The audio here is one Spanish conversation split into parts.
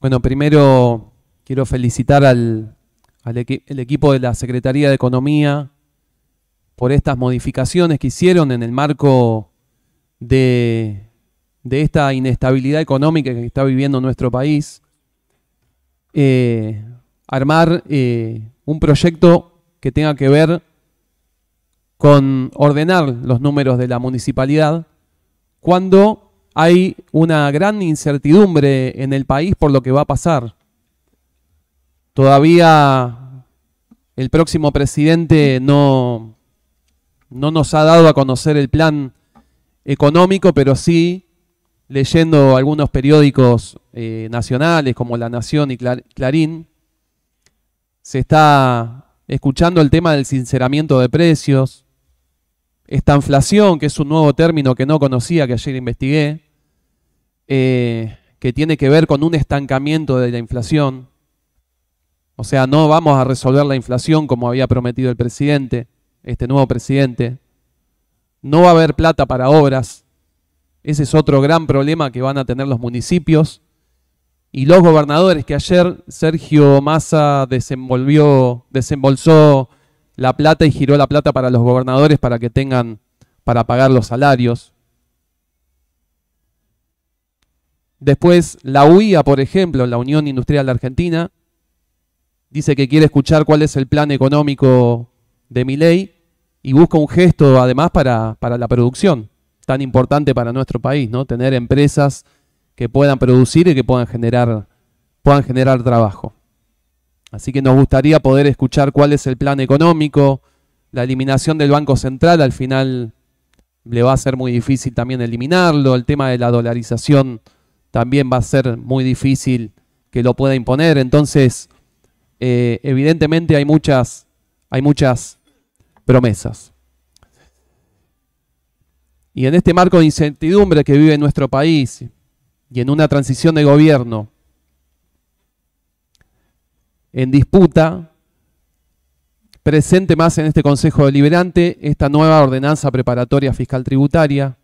Bueno, primero quiero felicitar al, el equipo de la Secretaría de Economía por estas modificaciones que hicieron en el marco de, de esta inestabilidad económica que está viviendo nuestro país. Eh, armar eh, un proyecto que tenga que ver con ordenar los números de la municipalidad cuando hay una gran incertidumbre en el país por lo que va a pasar. Todavía el próximo presidente no, nos ha dado a conocer el plan económico, pero sí leyendo algunos periódicos eh, nacionales como La Nación y Clarín, se está escuchando el tema del sinceramiento de precios, esta inflación, que es un nuevo término que no conocía, que ayer investigué, eh, que tiene que ver con un estancamiento de la inflación. O sea, no vamos a resolver la inflación como había prometido el presidente, este nuevo presidente. No va a haber plata para obras. Ese es otro gran problema que van a tener los municipios y los gobernadores que ayer Sergio Massa desenvolvió, desembolsó la plata y giró la plata para los gobernadores para que tengan para pagar los salarios. Después, la UIA, por ejemplo, la Unión Industrial de Argentina, dice que quiere escuchar cuál es el plan económico de mi ley y busca un gesto además para, para la producción, tan importante para nuestro país, ¿no? Tener empresas que puedan producir y que puedan generar, puedan generar trabajo. Así que nos gustaría poder escuchar cuál es el plan económico. La eliminación del Banco Central al final le va a ser muy difícil también eliminarlo. El tema de la dolarización también va a ser muy difícil que lo pueda imponer. Entonces, eh, evidentemente hay muchas, hay muchas promesas. Y en este marco de incertidumbre que vive nuestro país y en una transición de gobierno en disputa, presente más en este Consejo Deliberante, esta nueva ordenanza preparatoria fiscal tributaria.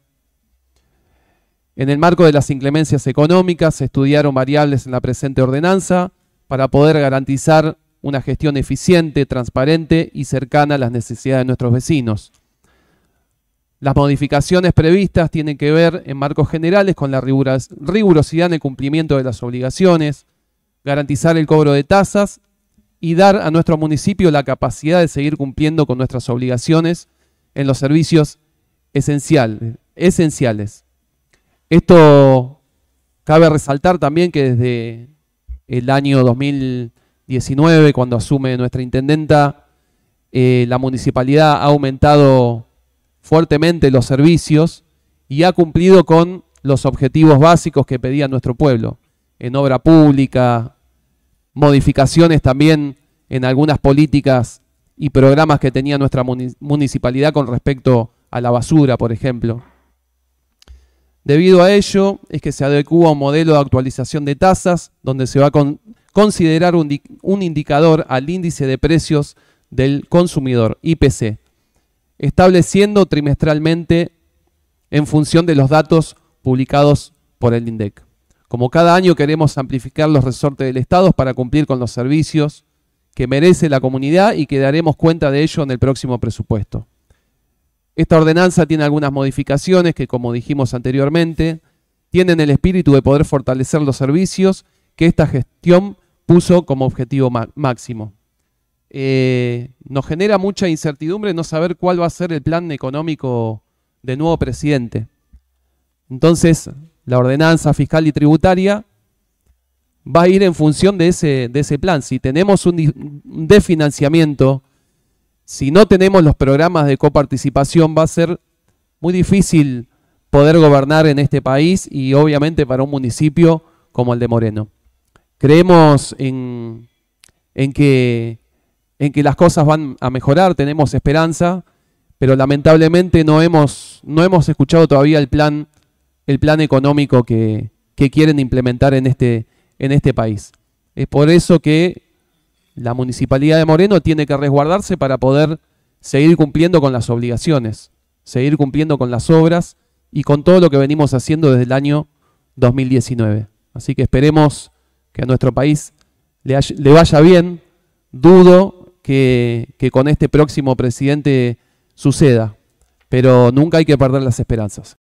En el marco de las inclemencias económicas se estudiaron variables en la presente ordenanza para poder garantizar una gestión eficiente, transparente y cercana a las necesidades de nuestros vecinos. Las modificaciones previstas tienen que ver en marcos generales con la rigurosidad en el cumplimiento de las obligaciones, garantizar el cobro de tasas y dar a nuestro municipio la capacidad de seguir cumpliendo con nuestras obligaciones en los servicios esenciales. Esto cabe resaltar también que desde el año 2019, cuando asume nuestra intendenta, eh, la municipalidad ha aumentado fuertemente los servicios y ha cumplido con los objetivos básicos que pedía nuestro pueblo, en obra pública, modificaciones también en algunas políticas y programas que tenía nuestra municipalidad con respecto a la basura, por ejemplo. Debido a ello es que se adecúa un modelo de actualización de tasas donde se va a considerar un indicador al índice de precios del consumidor, IPC, estableciendo trimestralmente en función de los datos publicados por el INDEC. Como cada año queremos amplificar los resortes del Estado para cumplir con los servicios que merece la comunidad y que daremos cuenta de ello en el próximo presupuesto. Esta ordenanza tiene algunas modificaciones que, como dijimos anteriormente, tienen el espíritu de poder fortalecer los servicios que esta gestión puso como objetivo máximo. Eh, nos genera mucha incertidumbre no saber cuál va a ser el plan económico del nuevo presidente. Entonces, la ordenanza fiscal y tributaria va a ir en función de ese, de ese plan. Si tenemos un, desfinanciamiento, si no tenemos los programas de coparticipación, va a ser muy difícil poder gobernar en este país y obviamente para un municipio como el de Moreno. Creemos en, en, que, las cosas van a mejorar, tenemos esperanza, pero lamentablemente no hemos, no hemos escuchado todavía el plan el plan económico que, quieren implementar en este, en este país. Es por eso que la municipalidad de Moreno tiene que resguardarse para poder seguir cumpliendo con las obligaciones, seguir cumpliendo con las obras y con todo lo que venimos haciendo desde el año 2019. Así que esperemos que a nuestro país le, vaya bien. Dudo que con este próximo presidente suceda, pero nunca hay que perder las esperanzas.